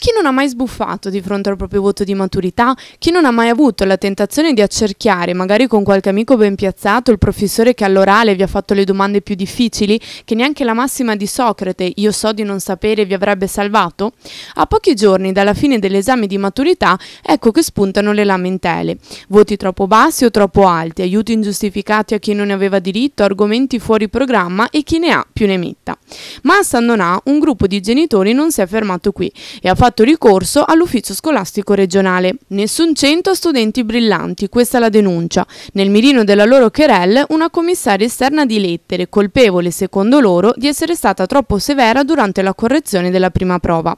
Chi non ha mai sbuffato di fronte al proprio voto di maturità, chi non ha mai avuto la tentazione di accerchiare, magari con qualche amico ben piazzato, il professore che all'orale vi ha fatto le domande più difficili, che neanche la massima di Socrate, io so di non sapere, vi avrebbe salvato? A pochi giorni dalla fine dell'esame di maturità, ecco che spuntano le lamentele. Voti troppo bassi o troppo alti, aiuti ingiustificati a chi non ne aveva diritto, argomenti fuori programma e chi ne ha più ne metta. Ma a San Donà un gruppo di genitori non si è fermato qui e ha fatto fatto ricorso all'ufficio scolastico regionale. Nessun cento studenti brillanti, questa la denuncia. Nel mirino della loro querelle una commissaria esterna di lettere, colpevole secondo loro di essere stata troppo severa durante la correzione della prima prova.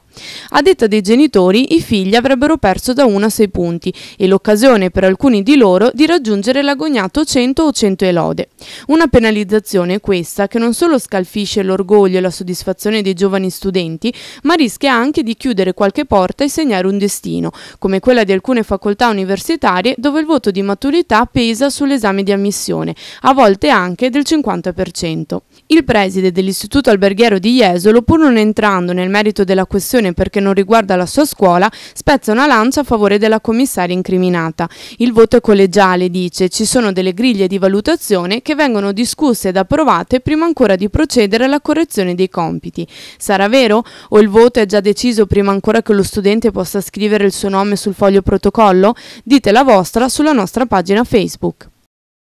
A detta dei genitori, i figli avrebbero perso da 1 a 6 punti e l'occasione per alcuni di loro di raggiungere l'agognato 100 o 100 elode. Una penalizzazione questa che non solo scalfisce l'orgoglio e la soddisfazione dei giovani studenti, ma rischia anche di chiudere qualche porta e segnare un destino, come quella di alcune facoltà universitarie dove il voto di maturità pesa sull'esame di ammissione, a volte anche del 50%. Il preside dell'Istituto Alberghiero di Jesolo, pur non entrando nel merito della questione perché non riguarda la sua scuola, spezza una lancia a favore della commissaria incriminata. Il voto è collegiale, dice, ci sono delle griglie di valutazione che vengono discusse ed approvate prima ancora di procedere alla correzione dei compiti. Sarà vero? O il voto è già deciso prima ancora ancora che lo studente possa scrivere il suo nome sul foglio protocollo? Dite la vostra sulla nostra pagina Facebook.